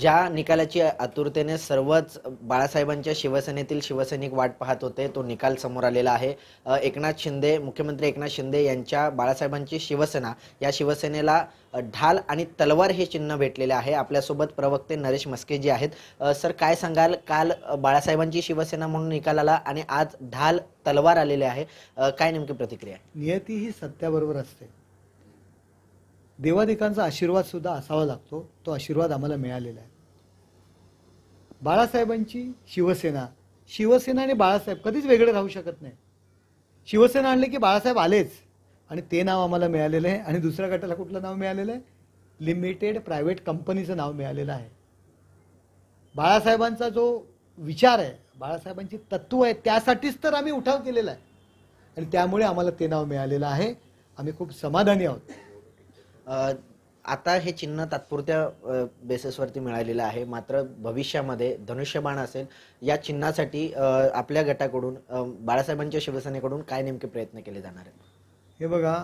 ज्या निकालाची आतुरतेने सर्वच बाळासाहेबांच्या शिवसेनेतील शिवसैनिक वाट पाहत होते तो निकाल समोर आलेला आहे एकनाथ शिंदे मुख्यमंत्री एकनाथ शिंदे यांच्या बाळासाहेबांची शिवसेना या शिवसेनेला ढाल आणि तलवार हे चिन्ह भेटलेले आहे आपल्यासोबत प्रवक्ते नरेश मस्के जी आहेत सर काय सांगाल काल बाळासाहेबांची शिवसेना म्हणून निकाल आला आणि आज ढाल तलवार आलेले आहे काय नेमकी प्रतिक्रिया नियती ही सत्याबरोबर असते देवादेखांचा आशीर्वाद सुद्धा असावा लागतो तो आशीर्वाद आम्हाला मिळालेला आहे बाळासाहेबांची शिवसेना शिवसेना आणि बाळासाहेब कधीच वेगळे राहू शकत नाही शिवसेना आणली की बाळासाहेब आलेच आणि ते नाव आम्हाला मिळालेलं आहे आणि दुसऱ्या गटाला कुठलं नाव मिळालेलं आहे लिमिटेड प्रायव्हेट कंपनीचं नाव मिळालेलं आहे बाळासाहेबांचा जो विचार आहे बाळासाहेबांची तत्व आहे त्यासाठीच तर आम्ही उठाव केलेला आहे आणि त्यामुळे आम्हाला ते नाव मिळालेलं आहे आम्ही खूप समाधानी आहोत आता हे चिन्ह तात्पुरत्या बेसिसवरती मिळालेलं आहे मात्र भविष्यामध्ये धनुष्यबाण असेल या चिन्हासाठी आपल्या गटाकडून बाळासाहेबांच्या शिवसेनेकडून काय नेमके प्रयत्न केले जाणार आहेत हे बघा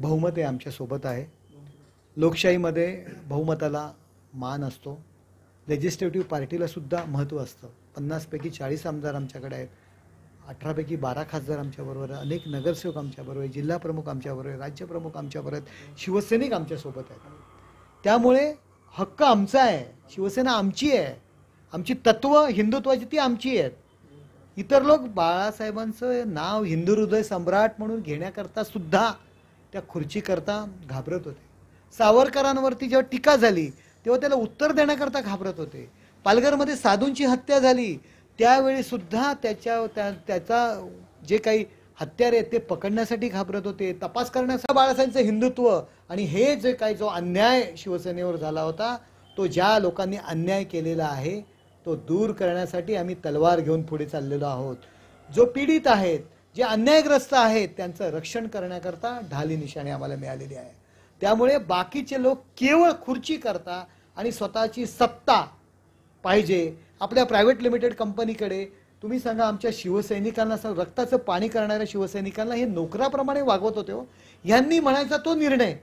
बहुमत हे आमच्यासोबत आहे लोकशाहीमध्ये बहुमताला मान असतो लेजिस्लेटिव्ह पार्टीलासुद्धा महत्त्व असतं पन्नासपैकी चाळीस आमदार आमच्याकडे आहेत अठरापैकी बारा खासदार आमच्याबरोबर अनेक नगरसेवक आमच्याबरोबर जिल्हाप्रमुख आमच्याबरोबर राज्यप्रमुख आमच्याबरोबर आहेत शिवसैनिक आमच्यासोबत आहेत त्यामुळे हक्क आमचा आहे शिवसेना आमची आहे आमची तत्व हिंदुत्वाची ती आमची आहेत इतर लोक बाळासाहेबांचं नाव हिंदू हृदय सम्राट म्हणून घेण्याकरता सुद्धा त्या खुर्चीकरता घाबरत होते सावरकरांवरती जेव्हा टीका झाली तेव्हा त्याला उत्तर देण्याकरता घाबरत होते पालघरमध्ये साधूंची हत्या झाली त्यावेळी सुद्धा त्याच्या त्या त्याचा जे काही हत्यारे आहेत ते पकडण्यासाठी घाबरत होते तपास करण्याचा बाळासाहेबांचं हिंदुत्व आणि हे जे काही जो अन्याय शिवसेनेवर झाला होता तो ज्या लोकांनी अन्याय केलेला आहे तो दूर करण्यासाठी आम्ही तलवार घेऊन पुढे चाललेलो आहोत जो पीडित आहेत जे अन्यायग्रस्त आहेत त्यांचं रक्षण करण्याकरता ढाली निशाणे आम्हाला मिळालेली आहे त्यामुळे बाकीचे लोक केवळ खुर्ची करता आणि स्वतःची सत्ता पाहिजे आपल्या प्रायव्हेट लिमिटेड कंपनीकडे तुम्ही सांगा आमच्या शिवसैनिकांना रक्ताचं पाणी करणाऱ्या शिवसैनिकांना हे नोकराप्रमाणे वागवत होते हो यांनी म्हणायचा तो निर्णय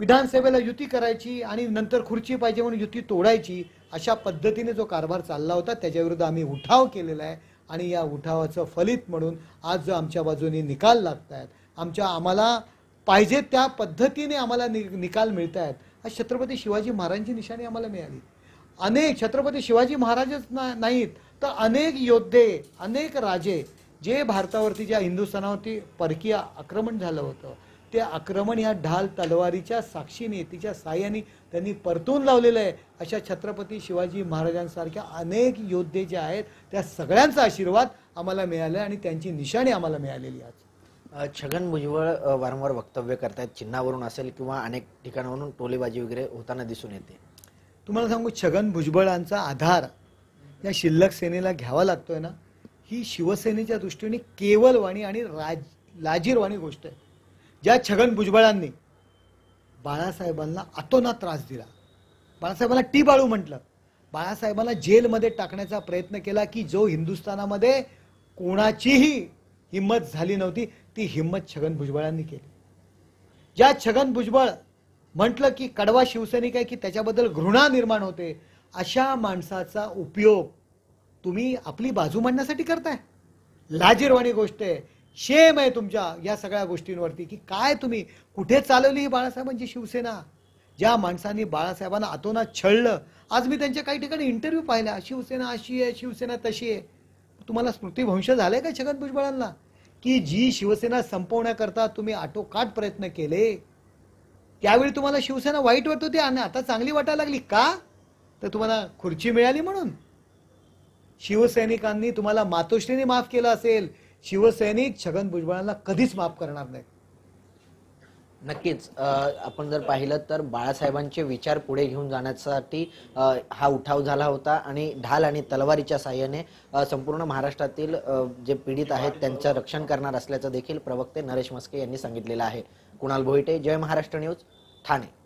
विधानसभेला युती करायची आणि नंतर खुर्ची पाहिजे म्हणून युती तोडायची अशा पद्धतीने जो कारभार चालला होता त्याच्याविरुद्ध आम्ही उठाव केलेला आहे आणि या उठावाचं फलित म्हणून आज जो आमच्या बाजूने निकाल लागत आहेत आमच्या आम्हाला पाहिजे त्या पद्धतीने आम्हाला निकाल मिळत आहेत हा छत्रपती शिवाजी महाराजांची निशाणी आम्हाला मिळाली अनेक छत्रपती शिवाजी महाराजच नाहीत तर अनेक योद्धे अनेक राजे जे भारतावरती ज्या हिंदुस्थानावरती परकीय आक्रमण झालं होतं ते आक्रमण या ढाल तलवारीच्या साक्षीने तिच्या साह्याने त्यांनी परतून लावलेलं आहे अशा छत्रपती शिवाजी महाराजांसारख्या अनेक योद्धे जे आहेत त्या सगळ्यांचा आशीर्वाद आम्हाला मिळाला आहे आणि त्यांची निशाणी आम्हाला मिळालेली आहे छगन भुजबळ वारंवार वक्तव्य करतायत चिन्हावरून असेल किंवा अनेक ठिकाणावरून टोलेबाजी वगैरे होताना दिसून येते तुम्हाला सांगू छगन भुजबळांचा आधार या शिल्लक सेनेला घ्यावा लागतोय ना ही शिवसेनेच्या दृष्टीने वाणी आणि राज लाजीरवाणी गोष्ट आहे ज्या छगन भुजबळांनी बाळासाहेबांना अतोनात त्रास दिला बाळासाहेबांना टी बाळू म्हटलं बाळासाहेबांना जेलमध्ये टाकण्याचा प्रयत्न केला की जो हिंदुस्थानामध्ये कोणाचीही हिंमत झाली नव्हती ती हिंमत छगन भुजबळांनी केली ज्या छगन भुजबळ म्हटलं की कडवा शिवसैनिक आहे की त्याच्याबद्दल घृणा निर्माण होते अशा माणसाचा उपयोग तुम्ही आपली बाजू मांडण्यासाठी करताय लाजीरवाणी गोष्ट आहे शेम आहे तुमच्या या सगळ्या गोष्टींवरती की काय तुम्ही कुठे चालवली ही बाळासाहेबांची शिवसेना ज्या माणसांनी बाळासाहेबांना आतोना छळलं आज मी त्यांच्या काही ठिकाणी इंटरव्ह्यू पाहिला शिवसेना अशी आहे शिवसेना तशी आहे तुम्हाला स्मृतिभंश झाले का छगन भुजबळांना की जी शिवसेना संपवण्याकरता तुम्ही आटोकाट प्रयत्न केले त्यावेळी तुम्हाला शिवसेना वाईट वाटत होती आणि आता चांगली वाटायला लागली का तर तुम्हाला खुर्ची मिळाली म्हणून शिवसैनिकांनी तुम्हाला मातोश्रीने माफ केलं असेल शिवसैनिक छगन भुजबळांना कधीच माफ करणार नाही नक्कीच आपण जर पाहिलं तर बाळासाहेबांचे विचार पुढे घेऊन जाण्यासाठी हा उठाव झाला होता आणि ढाल आणि तलवारीच्या साह्याने संपूर्ण महाराष्ट्रातील जे पीडित आहेत त्यांचं रक्षण करणार असल्याचं देखील प्रवक्ते नरेश मस्के यांनी सांगितलेलं आहे कुणाल भोईटे जय महाराष्ट्र न्यूज ठाणे